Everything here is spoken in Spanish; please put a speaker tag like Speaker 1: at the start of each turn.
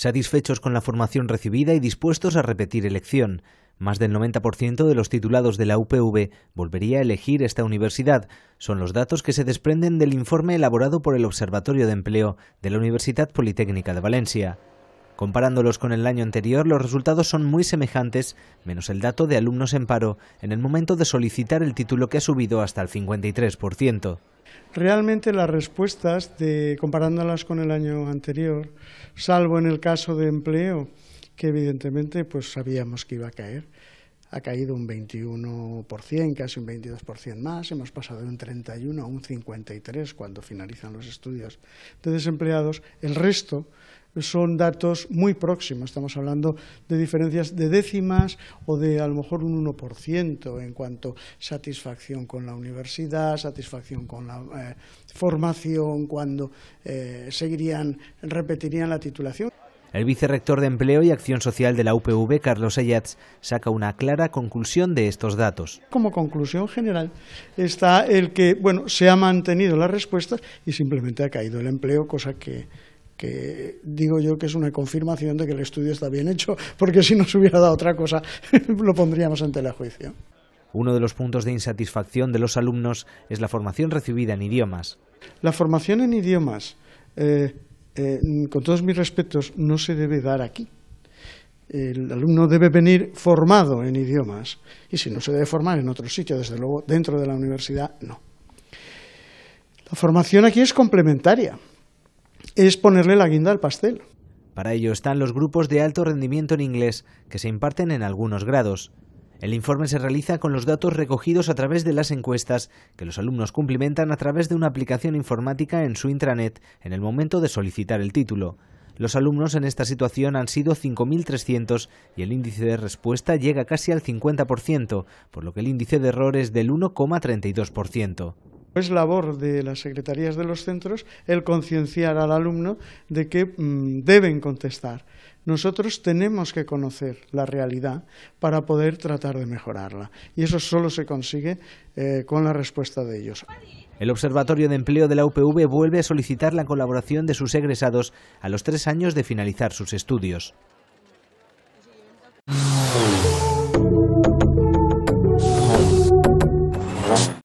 Speaker 1: satisfechos con la formación recibida y dispuestos a repetir elección. Más del 90% de los titulados de la UPV volvería a elegir esta universidad. Son los datos que se desprenden del informe elaborado por el Observatorio de Empleo de la Universidad Politécnica de Valencia. Comparándolos con el año anterior, los resultados son muy semejantes, menos el dato de alumnos en paro en el momento de solicitar el título que ha subido hasta el 53%.
Speaker 2: Realmente las respuestas, de, comparándolas con el año anterior, salvo en el caso de empleo, que evidentemente pues sabíamos que iba a caer, ha caído un 21%, casi un 22% más, hemos pasado de un 31 a un 53 cuando finalizan los estudios de desempleados. El resto son datos muy próximos, estamos hablando de diferencias de décimas o de a lo mejor un 1% en cuanto a satisfacción con la universidad, satisfacción con la eh, formación, cuando eh, seguirían, repetirían la titulación.
Speaker 1: El vicerrector de Empleo y Acción Social de la UPV, Carlos Ayats, saca una
Speaker 2: clara conclusión de estos datos. Como conclusión general está el que bueno, se ha mantenido la respuesta y simplemente ha caído el empleo, cosa que que digo yo que es una confirmación de que el estudio está bien hecho, porque si nos hubiera dado otra cosa, lo pondríamos ante la juicio.
Speaker 1: Uno de los puntos de insatisfacción de los alumnos es la formación
Speaker 2: recibida en idiomas. La formación en idiomas, eh, eh, con todos mis respetos, no se debe dar aquí. El alumno debe venir formado en idiomas y si no se debe formar en otro sitio, desde luego dentro de la universidad, no. La formación aquí es complementaria es ponerle la guinda al pastel.
Speaker 1: Para ello están los grupos de alto rendimiento en inglés, que se imparten en algunos grados. El informe se realiza con los datos recogidos a través de las encuestas que los alumnos cumplimentan a través de una aplicación informática en su intranet en el momento de solicitar el título. Los alumnos en esta situación han sido 5.300 y el índice de respuesta llega casi al 50%, por lo que el índice de error es del 1,32%.
Speaker 2: Es labor de las secretarías de los centros el concienciar al alumno de que mm, deben contestar. Nosotros tenemos que conocer la realidad para poder tratar de mejorarla y eso solo se consigue eh, con la respuesta de ellos.
Speaker 1: El Observatorio de Empleo de la UPV vuelve a solicitar la colaboración de sus egresados a los tres años de finalizar sus estudios.